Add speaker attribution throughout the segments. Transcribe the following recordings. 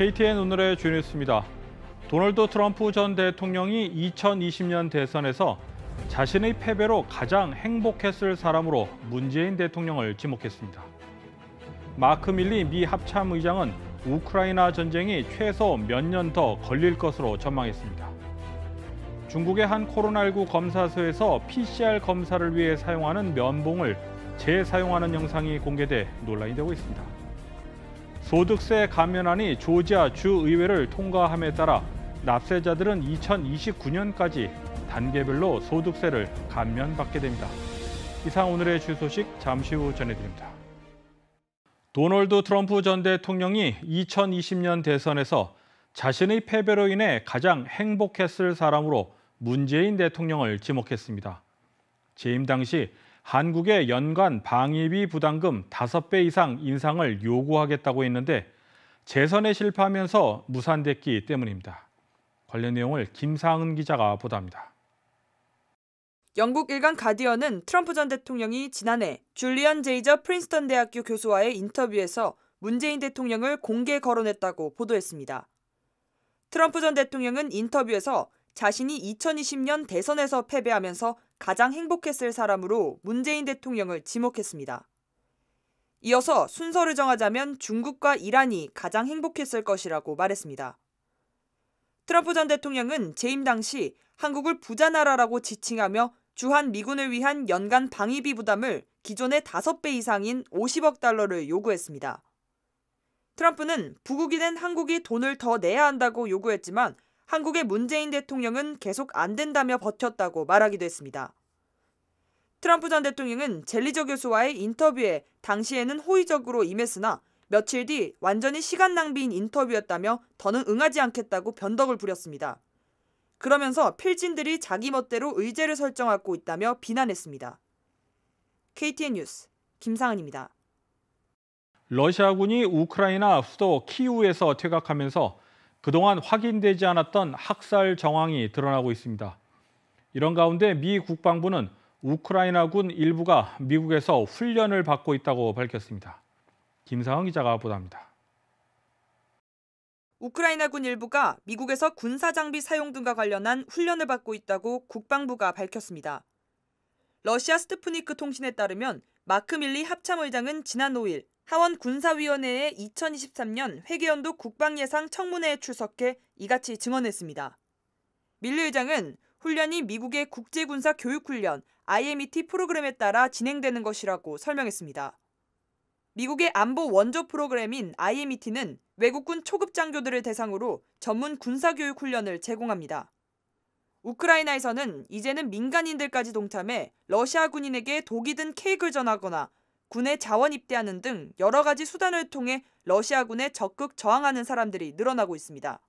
Speaker 1: KTN 오늘의 주요 뉴스입니다. 도널드 트럼프 전 대통령이 2020년 대선에서 자신의 패배로 가장 행복했을 사람으로 문재인 대통령을 지목했습니다. 마크 밀리 미 합참 의장은 우크라이나 전쟁이 최소 몇 년 더 걸릴 것으로 전망했습니다. 중국의 한 코로나19 검사소에서 PCR 검사를 위해 사용하는 면봉을 재사용하는 영상이 공개돼 논란이 되고 있습니다. 소득세 감면안이 조지아 주의회를 통과함에 따라 납세자들은 2029년까지 단계별로 소득세를 감면받게 됩니다. 이상 오늘의 주 소식 잠시 후 전해드립니다. 도널드 트럼프 전 대통령이 2020년 대선에서 자신의 패배로 인해 가장 행복했을 사람으로 문재인 대통령을 지목했습니다. 재임 당시 한국의 연간 방위비 부담금 5배 이상 인상을 요구하겠다고 했는데 재선에 실패하면서 무산됐기 때문입니다. 관련 내용을 김상은 기자가 보도합니다.
Speaker 2: 영국 일간 가디언은 트럼프 전 대통령이 지난해 줄리언 제이저 프린스턴 대학교 교수와의 인터뷰에서 문재인 대통령을 공개 거론했다고 보도했습니다. 트럼프 전 대통령은 인터뷰에서 자신이 2020년 대선에서 패배하면서 가장 행복했을 사람으로 문재인 대통령을 지목했습니다. 이어서 순서를 정하자면 중국과 이란이 가장 행복했을 것이라고 말했습니다. 트럼프 전 대통령은 재임 당시 한국을 부자 나라라고 지칭하며 주한 미군을 위한 연간 방위비 부담을 기존의 5배 이상인 50억 달러를 요구했습니다. 트럼프는 부국이 된 한국이 돈을 더 내야 한다고 요구했지만 한국의 문재인 대통령은 계속 안 된다며 버텼다고 말하기도 했습니다. 트럼프 전 대통령은 젤리저 교수와의 인터뷰에 당시에는 호의적으로 임했으나 며칠 뒤 완전히 시간 낭비인 인터뷰였다며 더는 응하지 않겠다고 변덕을 부렸습니다. 그러면서 필진들이 자기 멋대로 의제를 설정하고 있다며 비난했습니다. KTN 뉴스 김상은입니다.
Speaker 1: 러시아군이 우크라이나 수도 키우에서 퇴각하면서 그동안 확인되지 않았던 학살 정황이 드러나고 있습니다. 이런 가운데 미 국방부는 우크라이나군 일부가 미국에서 훈련을 받고 있다고 밝혔습니다. 김상은 기자가 보도합니다.
Speaker 2: 우크라이나군 일부가 미국에서 군사 장비 사용 등과 관련한 훈련을 받고 있다고 국방부가 밝혔습니다. 러시아 스트프니크 통신에 따르면 마크 밀리 합참의장은 지난 5일 하원 군사위원회의 2023년 회계연도 국방예상 청문회에 출석해 이같이 증언했습니다. 밀리 의장은 훈련이 미국의 국제군사 교육훈련 IMET 프로그램에 따라 진행되는 것이라고 설명했습니다. 미국의 안보 원조 프로그램인 IMET는 외국군 초급 장교들을 대상으로 전문 군사교육 훈련을 제공합니다. 우크라이나에서는 이제는 민간인들까지 동참해 러시아 군인에게 독이 든 케이크를 전하거나 군에 자원 입대하는 등 여러 가지 수단을 통해 러시아군에 적극 저항하는 사람들이 늘어나고 있습니다.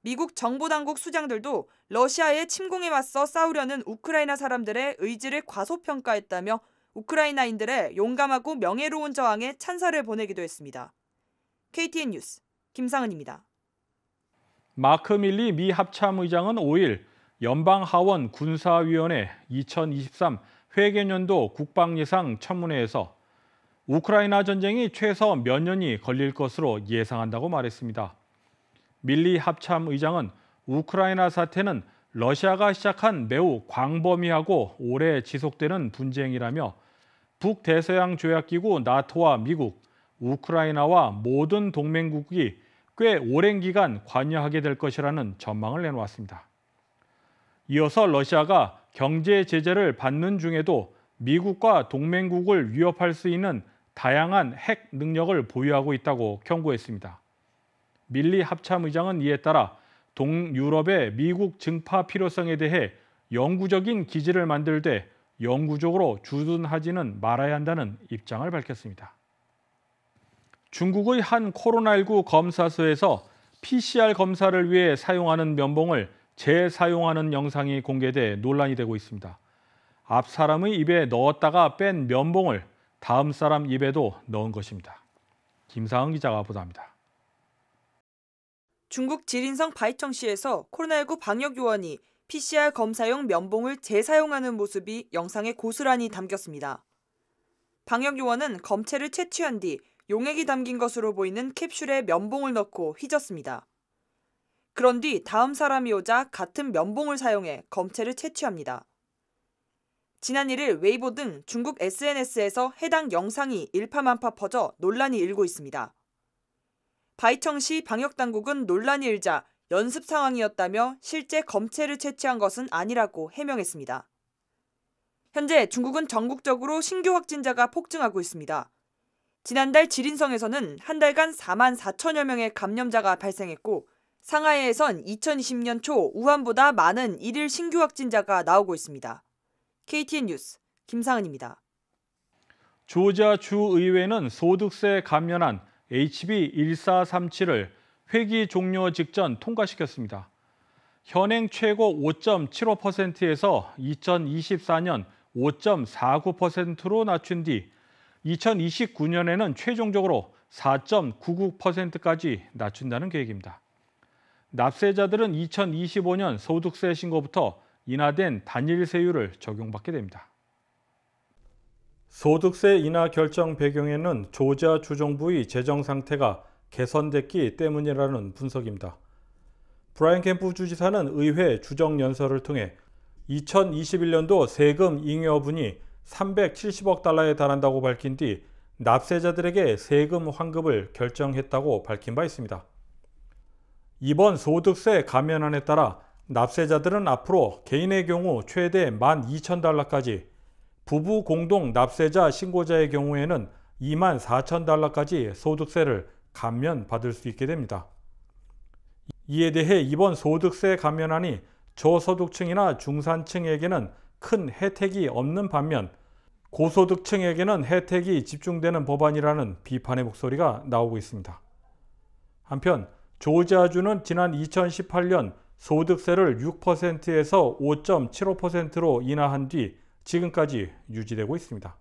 Speaker 2: 미국 정보당국 수장들도 러시아의 침공에 맞서 싸우려는 우크라이나 사람들의 의지를 과소평가했다며 우크라이나인들의 용감하고 명예로운 저항에 찬사를 보내기도 했습니다. KTN 뉴스 김상은입니다.
Speaker 1: 마크 밀리 미 합참의장은 5일 연방하원 군사위원회 2023 회계연도 국방예상 천문회에서 우크라이나 전쟁이 최소 몇 년이 걸릴 것으로 예상한다고 말했습니다. 밀리 합참 의장은 우크라이나 사태는 러시아가 시작한 매우 광범위하고 오래 지속되는 분쟁이라며 북대서양 조약기구 나토와 미국, 우크라이나와 모든 동맹국이 꽤 오랜 기간 관여하게 될 것이라는 전망을 내놓았습니다. 이어서 러시아가 경제 제재를 받는 중에도 미국과 동맹국을 위협할 수 있는 다양한 핵 능력을 보유하고 있다고 경고했습니다. 밀리 합참 의장은 이에 따라 동유럽의 미국 증파 필요성에 대해 영구적인 기지를 만들 때 영구적으로 주둔하지는 말아야 한다는 입장을 밝혔습니다. 중국의 한 코로나19 검사소에서 PCR 검사를 위해 사용하는 면봉을 재사용하는 영상이 공개돼 논란이 되고 있습니다. 앞 사람의 입에 넣었다가 뺀 면봉을 다음 사람 입에도 넣은 것입니다. 김상은 기자가 보도합니다.
Speaker 2: 중국 지린성 바이청시에서 코로나19 방역 요원이 PCR 검사용 면봉을 재사용하는 모습이 영상에 고스란히 담겼습니다. 방역 요원은 검체를 채취한 뒤 용액이 담긴 것으로 보이는 캡슐에 면봉을 넣고 휘졌습니다. 그런 뒤 다음 사람이 오자 같은 면봉을 사용해 검체를 채취합니다. 지난 1일 웨이보 등 중국 SNS에서 해당 영상이 일파만파 퍼져 논란이 일고 있습니다. 바이청시 방역당국은 논란이 일자 연습 상황이었다며 실제 검체를 채취한 것은 아니라고 해명했습니다. 현재 중국은 전국적으로 신규 확진자가 폭증하고 있습니다. 지난달 지린성에서는 한 달간 4만 4천여 명의 감염자가 발생했고 상하이에선 2020년 초 우한보다 많은 1일 신규 확진자가 나오고 있습니다. KTN 뉴스 김상은입니다.
Speaker 1: 조지 주의회는 소득세 감면한 HB 1437을 회기 종료 직전 통과시켰습니다. 현행 최고 5.75%에서 2024년 5.49%로 낮춘 뒤 2029년에는 최종적으로 4.99%까지 낮춘다는 계획입니다. 납세자들은 2025년 소득세 신고부터 인하된 단일 세율을 적용받게 됩니다. 소득세 인하 결정 배경에는 조지아 주정부의 재정 상태가 개선됐기 때문이라는 분석입니다. 브라이언 캠프 주지사는 의회 주정연설을 통해 2021년도 세금 잉여분이 370억 달러에 달한다고 밝힌 뒤 납세자들에게 세금 환급을 결정했다고 밝힌 바 있습니다. 이번 소득세 감면안에 따라 납세자들은 앞으로 개인의 경우 최대 12,000달러까지, 부부 공동 납세자 신고자의 경우에는 24,000달러까지 소득세를 감면받을 수 있게 됩니다. 이에 대해 이번 소득세 감면안이 저소득층이나 중산층에게는 큰 혜택이 없는 반면 고소득층에게는 혜택이 집중되는 법안이라는 비판의 목소리가 나오고 있습니다. 한편 조지아주는 지난 2018년 소득세를 6%에서 5.75%로 인하한 뒤 지금까지 유지되고 있습니다.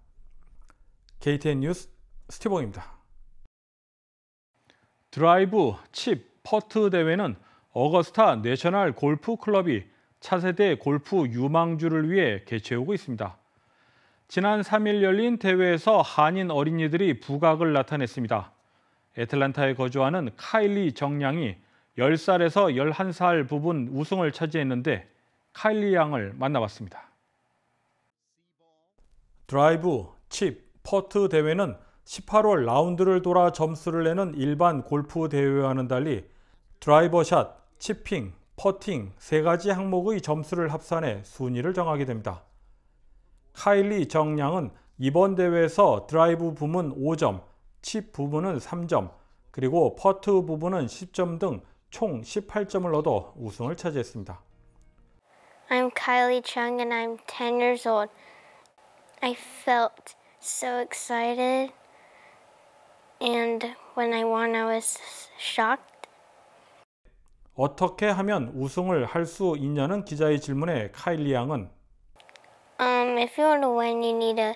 Speaker 1: KTN 뉴스 스티봉입니다. 드라이브, 칩, 퍼트 대회는 어거스타 내셔널 골프 클럽이 차세대 골프 유망주를 위해 개최하고 있습니다. 지난 3일 열린 대회에서 한인 어린이들이 부각을 나타냈습니다. 애틀란타에 거주하는 카일리 정량이 10살에서 11살 부분 우승을 차지했는데 카일리 양을 만나봤습니다. 드라이브, 칩, 퍼트 대회는 18월 라운드를 돌아 점수를 내는 일반 골프 대회와는 달리 드라이버샷, 치핑, 퍼팅 세 가지 항목의 점수를 합산해 순위를 정하게 됩니다. 카일리 정량은 이번 대회에서 드라이브 부문 5점, 칩 부분은 3점, 그리고 퍼트 부분은 10점 등 총 18점을 얻어 우승을 차지했습니다.
Speaker 3: I'm Kylie Chung and I'm 10 years old. I felt so excited and when I won I was shocked.
Speaker 1: 어떻게 하면 우승을 할 수 있냐는 기자의 질문에 카일리 양은
Speaker 3: Um if you want to win you need to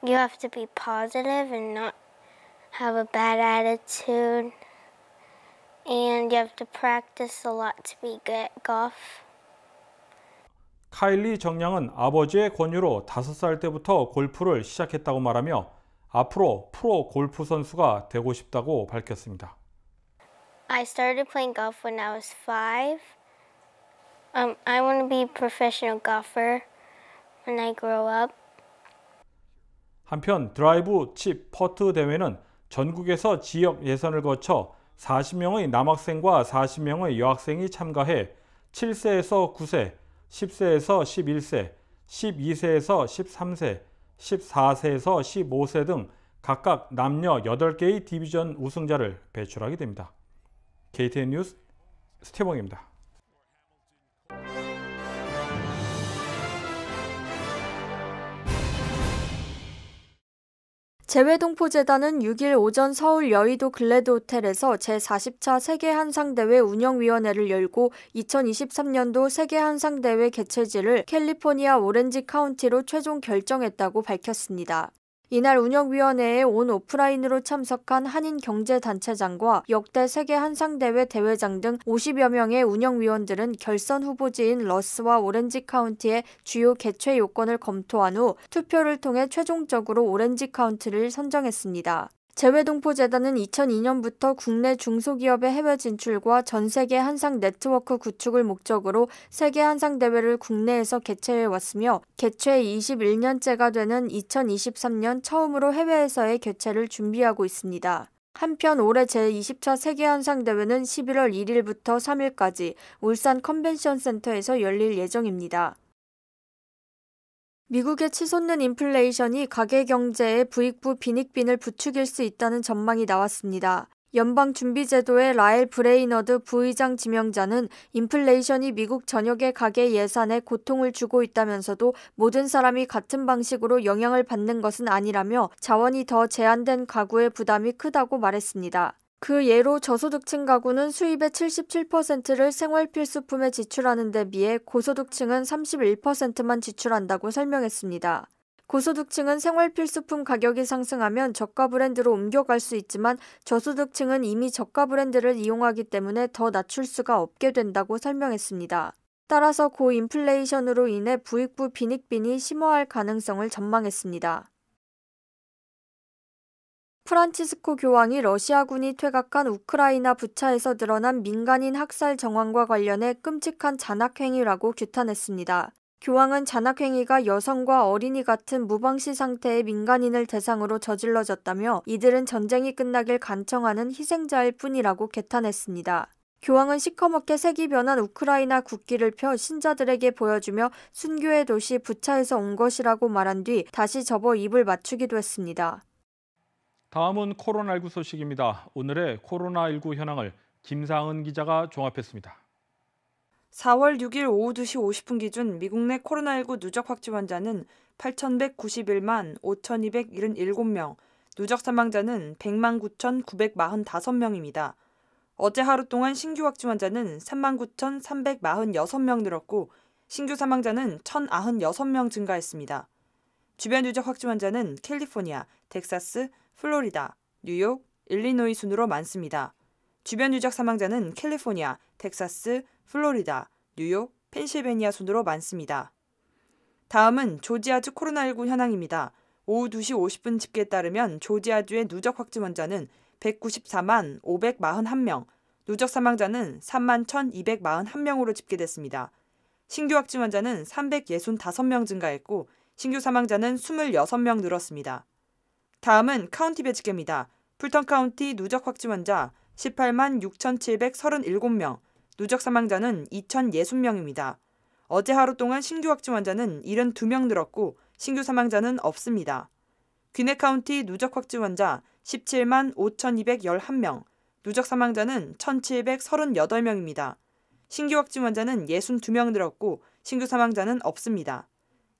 Speaker 3: you have to be positive and not have a bad attitude, and you have to practice a lot to be good at golf.
Speaker 1: 카일리 정량은 아버지의 권유로 5살 때부터 골프를 시작했다고 말하며 앞으로 프로 골프 선수가 되고 싶다고 밝혔습니다.
Speaker 3: I started playing golf when I was 5. Um, I want to be a professional golfer when I grow up.
Speaker 1: 한편 드라이브, 칩, 퍼트 대회는 전국에서 지역 예선을 거쳐 40명의 남학생과 40명의 여학생이 참가해 7세에서 9세, 10세에서 11세, 12세에서 13세, 14세에서 15세 등 각각 남녀 8개의 디비전 우승자를 배출하게 됩니다. KTN 뉴스 스티봉입니다.
Speaker 3: 재외동포재단은 6일 오전 서울 여의도 글래드 호텔에서 제40차 세계한상대회 운영위원회를 열고 2023년도 세계한상대회 개최지를 캘리포니아 오렌지 카운티로 최종 결정했다고 밝혔습니다. 이날 운영위원회에 온 오프라인으로 참석한 한인경제단체장과 역대 세계 한상대회 대회장 등 50여 명의 운영위원들은 결선 후보지인 러스와 오렌지 카운티의 주요 개최 요건을 검토한 후 투표를 통해 최종적으로 오렌지 카운티를 선정했습니다. 재외동포재단은 2002년부터 국내 중소기업의 해외 진출과 전 세계 한상 네트워크 구축을 목적으로 세계 한상 대회를 국내에서 개최해 왔으며 개최 21년째가 되는 2023년 처음으로 해외에서의 개최를 준비하고 있습니다. 한편 올해 제20차 세계한상대회는 11월 1일부터 3일까지 울산 컨벤션 센터에서 열릴 예정입니다. 미국의 치솟는 인플레이션이 가계 경제의 부익부 빈익빈을 부추길 수 있다는 전망이 나왔습니다. 연방준비제도의 라엘 브레이너드 부의장 지명자는 인플레이션이 미국 전역의 가계 예산에 고통을 주고 있다면서도 모든 사람이 같은 방식으로 영향을 받는 것은 아니라며 자원이 더 제한된 가구의 부담이 크다고 말했습니다. 그 예로 저소득층 가구는 수입의 77%를 생활 필수품에 지출하는 데 비해 고소득층은 31%만 지출한다고 설명했습니다. 고소득층은 생활 필수품 가격이 상승하면 저가 브랜드로 옮겨갈 수 있지만 저소득층은 이미 저가 브랜드를 이용하기 때문에 더 낮출 수가 없게 된다고 설명했습니다. 따라서 고인플레이션으로 인해 부익부 빈익빈이 심화할 가능성을 전망했습니다. 프란치스코 교황이 러시아군이 퇴각한 우크라이나 부차에서 드러난 민간인 학살 정황과 관련해 끔찍한 잔악행위라고 규탄했습니다. 교황은 잔악행위가 여성과 어린이 같은 무방시 상태의 민간인을 대상으로 저질러졌다며 이들은 전쟁이 끝나길 간청하는 희생자일 뿐이라고 개탄했습니다. 교황은 시커멓게 색이 변한 우크라이나 국기를 펴 신자들에게 보여주며 순교의 도시 부차에서 온 것이라고 말한 뒤 다시 접어 입을 맞추기도 했습니다.
Speaker 1: 다음은 코로나19 소식입니다. 오늘의 코로나19 현황을 김상은 기자가 종합했습니다.
Speaker 2: 4월 6일 오후 2시 50분 기준 미국 내 코로나19 누적 확진 환자는 8,191만 5,277명, 누적 사망자는 100만 9,945명입니다. 어제 하루 동안 신규 확진 환자는 3만 9,346명 늘었고 신규 사망자는 1,096명 증가했습니다. 주변 누적 확진 환자는 캘리포니아, 텍사스, 플로리다, 뉴욕, 일리노이 순으로 많습니다. 주변 유적 사망자는 캘리포니아, 텍사스, 플로리다, 뉴욕, 펜실베니아 순으로 많습니다. 다음은 조지아주 코로나19 현황입니다. 오후 2시 50분 집계에 따르면 조지아주의 누적 확진 환자는 194만 541명, 누적 사망자는 3만 1,241명으로 집계됐습니다. 신규 확진 환자는 365명 증가했고 신규 사망자는 26명 늘었습니다. 다음은 카운티 배치계입니다. 풀턴 카운티 누적 확진 환자 18만 6,737명, 누적 사망자는 2,060명입니다. 어제 하루 동안 신규 확진 환자는 72명 늘었고 신규 사망자는 없습니다. 귀내 카운티 누적 확진 환자 17만 5,211명, 누적 사망자는 1,738명입니다. 신규 확진 환자는 62명 늘었고 신규 사망자는 없습니다.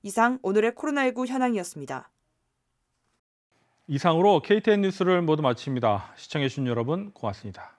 Speaker 2: 이상 오늘의 코로나19 현황이었습니다.
Speaker 1: 이상으로 KTN 뉴스를 모두 마칩니다. 시청해주신 여러분 고맙습니다.